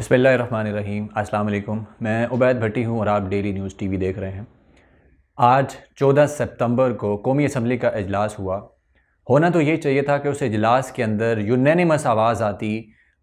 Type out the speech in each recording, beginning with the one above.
बसमीम अस्सलाम मैं उबैद भट्टी हूँ और आप डेली न्यूज़ टीवी देख रहे हैं आज 14 सितंबर को कौमी असम्बली का अजलास हुआ होना तो ये चाहिए था कि उस अजलास के अंदर यूनानिमस आवाज़ आती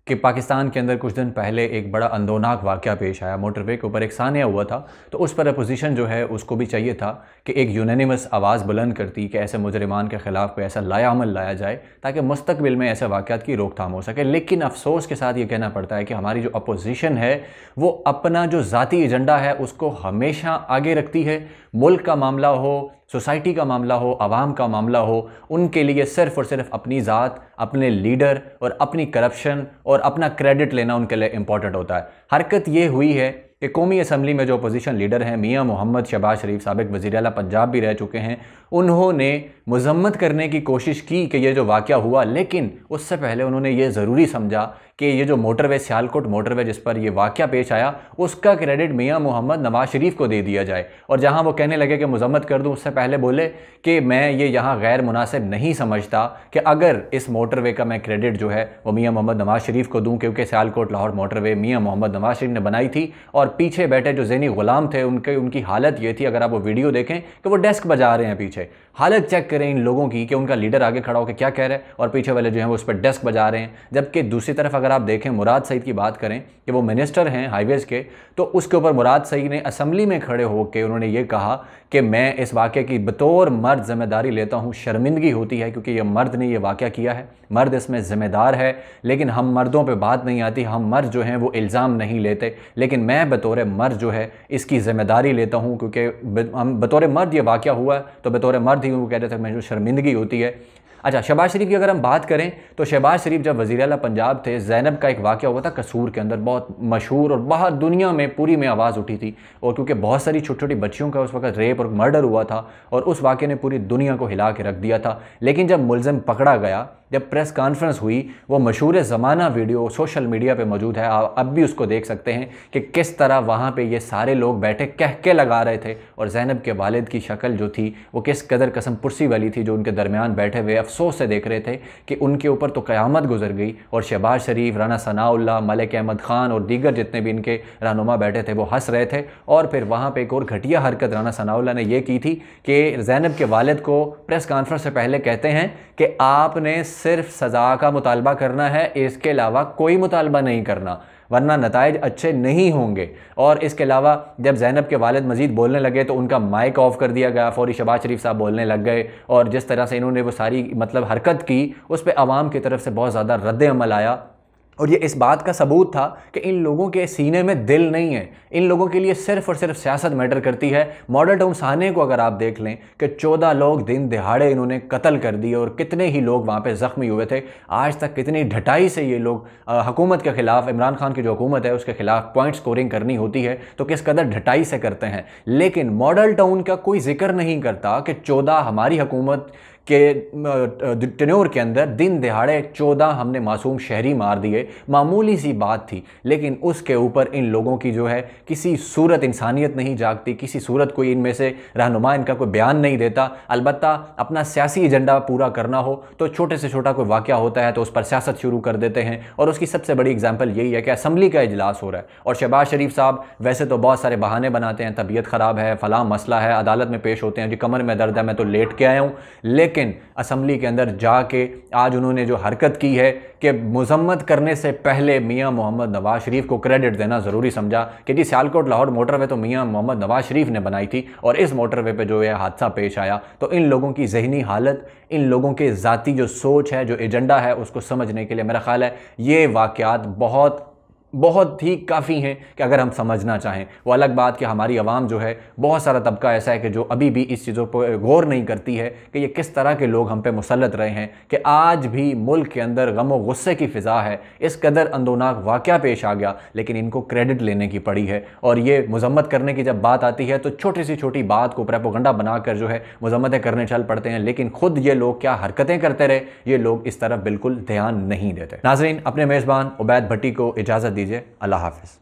कि पाकिस्तान के अंदर कुछ दिन पहले एक बड़ा अंदोनाक वाक़ पेश आया मोटरवे के ऊपर एक सानिया हुआ था तो उस पर अपोजिशन जो है उसको भी चाहिए था कि एक यूनानिमस आवाज़ बुलंद करती कि ऐसे मुजरमान के ख़िलाफ़ कोई ऐसा लायामल लाया जाए ताकि मुस्तबिल में ऐसे वाक़ात की रोकथाम हो सके लेकिन अफसोस के साथ ये कहना पड़ता है कि हमारी जो अपोजिशन है वो अपना जो ज़ाती एजेंडा है उसको हमेशा आगे रखती है मुल्क का मामला हो सोसाइटी का मामला हो आवाम का मामला हो उनके लिए सिर्फ और सिर्फ अपनी ज़ात अपने लीडर और अपनी करप्शन और अपना क्रेडिट लेना उनके लिए इम्पॉर्टेंट होता है हरकत ये हुई है कि कौमी असम्बली में जो अपोजीशन लीडर हैं मियाँ मोहम्मद शबाज शरीफ सबक वजी अल पंजाब भी रह चुके हैं उन्होंने मजम्मत करने की कोशिश की कि यह जो वाक़ हुआ लेकिन उससे पहले उन्होंने ये ज़रूरी समझा कि ये जो मोटरवे सियालकोट मोटरवे जिस पर यह वाक़ पेश आया उसका क्रेडिट मियाँ मोहम्मद नवाज शरीफ को दे दिया जाए और जहाँ वो कहने लगे कि मजम्मत कर दूँ उससे पहले बोले कि मैं ये यहाँ गैर मुनासिब नहीं समझता कि अगर इस मोटरवे का मैं क्रेडिट जो है वो मियाँ मोहम्मद नवाज शरीफ को दूँ क्योंकि सियालकोट लाहौर मोटरवे मियाँ मोहम्मद नवाज शरीफ ने बनाई थी और और पीछे बैठे जो जैनी गुलाम थे उनके उनकी हालत ये थी अगर आप वो वीडियो देखें कि वो डेस्क बजा रहे हैं पीछे हालत चेक करें इन लोगों की कि उनका लीडर आगे खड़ा होकर क्या कह रहा है और पीछे वाले जो हैं वो उस पर डेस्क बजा रहे हैं जबकि दूसरी तरफ अगर आप देखें मुराद सईद की बात करें कि वो मिनिस्टर हैं हाईवेज़ के तो उसके ऊपर मुराद सईद ने असम्बली में खड़े होकर उन्होंने ये कहा कि मैं इस वाक्य की बतौर मर्द ज़िम्मेदारी लेता हूँ शर्मिंदगी होती है क्योंकि ये मर्द ने यह वाक़ किया है मर्द इसमें ज़िम्मेदार है लेकिन हम मर्दों पर बात नहीं आती हम मर्द जो हैं वो इल्ज़ाम नहीं लेते लेकिन मैं बतौर मर्द जो है इसकी ज़िम्मेदारी लेता हूँ क्योंकि हम बतौर मर्द ये वाक़ हुआ है तो बतौर मर्द ही वो कह रहे थे जो शर्मिंदगी होती है अच्छा शहबाज शरीफ की अगर हम बात करें तो शहबाज शरीफ जब वज़ी अल पंजाब थे जैनब का एक वाक़ हुआ था कसूर के अंदर बहुत मशहूर और बाहर दुनिया में पूरी में आवाज़ उठी थी और क्योंकि बहुत सारी छोटी छोटी बच्चियों का उस वक्त रेप और मर्डर हुआ था और उस वाक़े ने पूरी दुनिया को हिला के रख दिया था लेकिन जब मुलज़म पकड़ा गया जब प्रेस कॉन्फ्रेंस हुई वो मशहूर ज़माना वीडियो सोशल मीडिया पे मौजूद है आप अब भी उसको देख सकते हैं कि किस तरह वहाँ पे ये सारे लोग बैठे कह के लगा रहे थे और जैनब के वालिद की शक्ल जो थी वो किस कदर कसम पुरसी वाली थी जो उनके दरमियान बैठे हुए अफसोस से देख रहे थे कि उनके ऊपर तो क़्यामत गुजर गई और शहबाज शरीफ राना सनाउल्ला मलिक अहमद ख़ान और दीगर जितने भी इनके रहनुमा बैठे थे वो हंस रहे थे और फिर वहाँ पर एक और घटिया हरकत राना सनाउल्ला ने यह की थी कि जैनब के वालद को प्रेस कॉन्फ्रेंस से पहले कहते हैं कि आपने सिर्फ सज़ा का मुतालबा करना है इसके अलावा कोई मुतालबा नहीं करना वरना नतज अच्छे नहीं होंगे और इसके अलावा जब जैनब के वालद मजीद बोलने लगे तो उनका माइक ऑफ कर दिया गया फौरी शबाज शरीफ साहब बोलने लग गए और जिस तरह से इन्होंने वो सारी मतलब हरकत की उस पर आवाम की तरफ से बहुत ज़्यादा रद्द अमल आया और ये इस बात का सबूत था कि इन लोगों के सीने में दिल नहीं है इन लोगों के लिए सिर्फ और सिर्फ सियासत मैटर करती है मॉडल टाउन सहाने को अगर आप देख लें कि चौदह लोग दिन दिहाड़े इन्होंने कत्ल कर दिए और कितने ही लोग वहाँ पर ज़ख्मी हुए थे आज तक कितनी ढटाई से ये लोग हुकूमत के ख़िलाफ़ इमरान खान की जो हुकूमत है उसके ख़िलाफ़ पॉइंट स्कोरिंग करनी होती है तो किस कदर ढटाई से करते हैं लेकिन मॉडल टाउन का कोई जिक्र नहीं करता कि चौदह हमारी हकूमत के टनोर के अंदर दिन दिहाड़े चौदह हमने मासूम शहरी मार दिए मामूली सी बात थी लेकिन उसके ऊपर इन लोगों की जो है किसी सूरत इंसानियत नहीं जागती किसी सूरत कोई इनमें से रहनुमा इनका कोई बयान नहीं देता अलबत् अपना सियासी एजेंडा पूरा करना हो तो छोटे से छोटा कोई वाक़ होता है तो उस पर सियासत शुरू कर देते हैं और उसकी सबसे बड़ी एग्जाम्पल यही है कि असम्बली का इजलास हो रहा है और शहबाज शरीफ साहब वैसे तो बहुत सारे बहाने बनाते हैं तबीयत ख़राब है फ़लाँ मसला है अदालत में पेश होते हैं जी कमर में दर्द है मैं तो लेट के आया हूँ लेकिन लेकिन असम्बली के अंदर जाके आज उन्होंने जो हरकत की है कि मजम्मत करने से पहले मियाँ मोहम्मद नवाज शरीफ को क्रेडिट देना ज़रूरी समझा कि जी सियालकोट लाहौर मोटरवे तो मियाँ मोहम्मद नवाज शरीफ ने बनाई थी और इस मोटरवे पर जो यह हादसा पेश आया तो इन लोगों की जहनी हालत इन लोगों के ज़ाती जो सोच है जो एजेंडा है उसको समझने के लिए मेरा ख्याल है ये वाक़ बहुत बहुत ही काफ़ी हैं कि अगर हम समझना चाहें वो अलग बात कि हमारी आवाम जो है बहुत सारा तबका ऐसा है कि जो अभी भी इस चीज़ों पर गौर नहीं करती है कि ये किस तरह के लोग हम पे मुसलत रहे हैं कि आज भी मुल्क के अंदर गम व गुस्से की फ़िज़ा है इस कदर अंदोनाक वाक़ पेश आ गया लेकिन इनको क्रेडिट लेने की पड़ी है और ये मजम्मत करने की जब बात आती है तो छोटी सी छोटी बात को प्रेपोगंडा बनाकर जो है मजम्मतें करने चल पड़ते हैं लेकिन खुद ये लोग क्या हरकतें करते रहे ये लोग इस तरफ बिल्कुल ध्यान नहीं देते नाजरीन अपने मेज़बान उबैद भट्टी को इजाज़त दी लीजिए अल्लाह हाफिज़